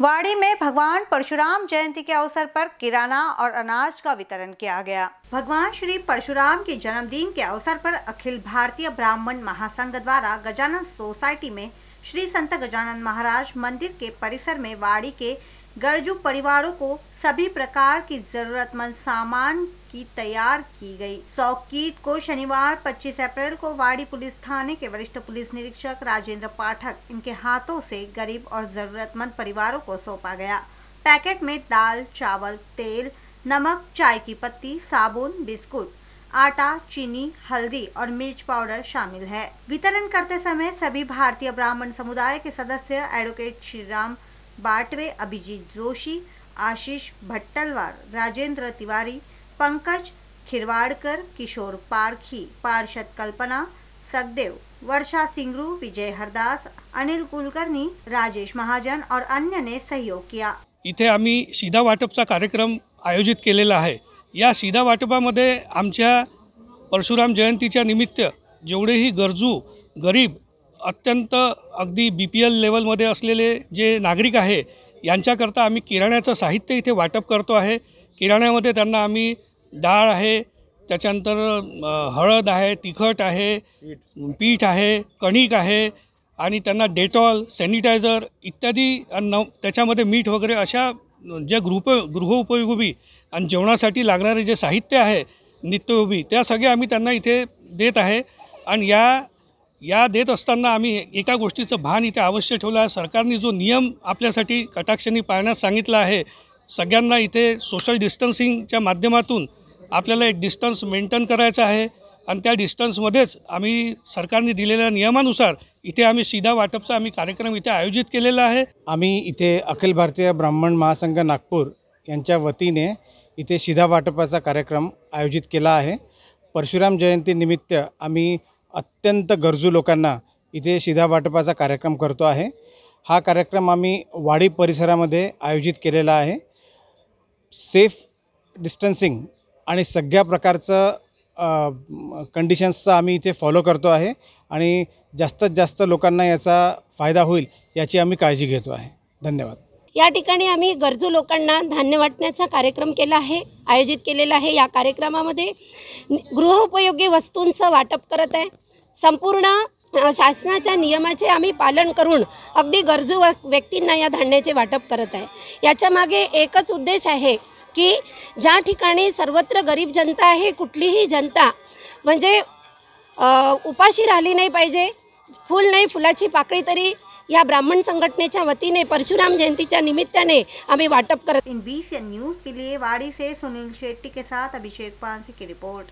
वाड़ी में भगवान परशुराम जयंती के अवसर पर किराना और अनाज का वितरण किया गया भगवान श्री परशुराम के जन्मदिन के अवसर पर अखिल भारतीय ब्राह्मण महासंघ द्वारा गजानन सोसाइटी में श्री संत गजानन महाराज मंदिर के परिसर में वाड़ी के गरजू परिवारों को सभी प्रकार की जरूरतमंद सामान की तैयार की गई कीट को शनिवार 25 अप्रैल को वाड़ी पुलिस थाने के वरिष्ठ पुलिस निरीक्षक राजेंद्र पाठक इनके हाथों से गरीब और जरूरतमंद परिवारों को सौंपा गया पैकेट में दाल चावल तेल नमक चाय की पत्ती साबुन बिस्कुट आटा चीनी हल्दी और मिर्च पाउडर शामिल है वितरण करते समय सभी भारतीय ब्राह्मण समुदाय के सदस्य एडवोकेट श्री राम बाटवे अभिजीत जोशी आशीष भट्टलवार राजेंद्र तिवारी पंकज खिरवाडकर किशोर पारखी पार्षद कल्पना सखदेव वर्षा सिंगरू विजय हरदास अनिल कुलकर्णी राजेश महाजन और अन्य ने सहयोग किया इथे आम्ही सीधा वाटपचा कार्यक्रम आयोजित केलेला आहे या सीधा वाटपामध्ये आमच्या परशुराम जयंतीच्या निमित्त जेवढेही गरजू गरीब अत्यंत अगदी बी पी एल लेवलमध्ये असलेले जे नागरिक आहे यांच्याकरता आम्ही किराण्याचं साहित्य इथे वाटप करतो आहे किराण्यामध्ये त्यांना आम्ही डाळ आहे त्याच्यानंतर हळद आहे तिखट आहे पीठ आहे कणिक आहे आणि त्यांना डेटॉल सॅनिटायझर इत्यादी न त्याच्यामध्ये मीठ वगैरे अशा ज्या गृह गृहोपयोगी आणि जेवणासाठी लागणारे जे साहित्य आहे नित्योपयोगी त्या सगळ्या आम्ही त्यांना इथे देत आहे आणि या या देत असताना आम्ही एका गोष्टीचं भान इथे अवश्य ठेवलं आहे सरकारने जो नियम आपल्यासाठी कटाक्षाने पाळण्यास सांगितला आहे सगळ्यांना इथे सोशल डिस्टन्सिंगच्या माध्यमातून आपल्याला एक डिस्टन्स मेंटेन करायचं आहे आणि त्या डिस्टन्समध्येच आम्ही सरकारने दिलेल्या नियमानुसार इथे आम्ही सीधा वाटपचा आम्ही कार्यक्रम इथे आयोजित केलेला आहे आम्ही इथे अखिल भारतीय ब्राह्मण महासंघ नागपूर यांच्या वतीने इथे शिधा वाटपाचा कार्यक्रम आयोजित केला आहे परशुराम जयंतीनिमित्त आम्ही अत्यंत गरजू लोकांना इथे शिधा वाटपाचा कार्यक्रम करतो आहे हा कार्यक्रम आम्ही वाडी परिसरामध्ये आयोजित केलेला आहे सेफ डिस्टन्सिंग आणि सगळ्या प्रकारचं कंडिशन्सचं आम्ही इथे फॉलो करतो आहे आणि जास्तीत जास्त लोकांना याचा फायदा होईल याची आम्ही काळजी घेतो आहे धन्यवाद या ठिकाणी आम्ही गरजू लोकांना धान्य वाटण्याचा कार्यक्रम केला आहे आयोजित केलेला आहे या कार्यक्रमामध्ये गृहोपयोगी वस्तूंचं वाटप करत आहे संपूर्ण शासनाच्या नियमाचे आम्ही पालन करून अगदी गरजू व्यक्तींना या धान्याचे वाटप करत आहे याच्यामागे एकच उद्देश आहे कि ज्या सर्वत्र गरीब जनता है आहे कुठलीही जनता मजे उपाशी राहिली नाही पाहिजे फूल नाही फुलाची पाकळी तरी या ब्राह्मण संघटनेच्या वतीने परशुराम जयंतीच्या निमित्ताने आम्ही वाटप करत इन बी न्यूज के लिए वाड़ी से सुनील शेट्टी के साथ अभिषेक पांसी की रिपोर्ट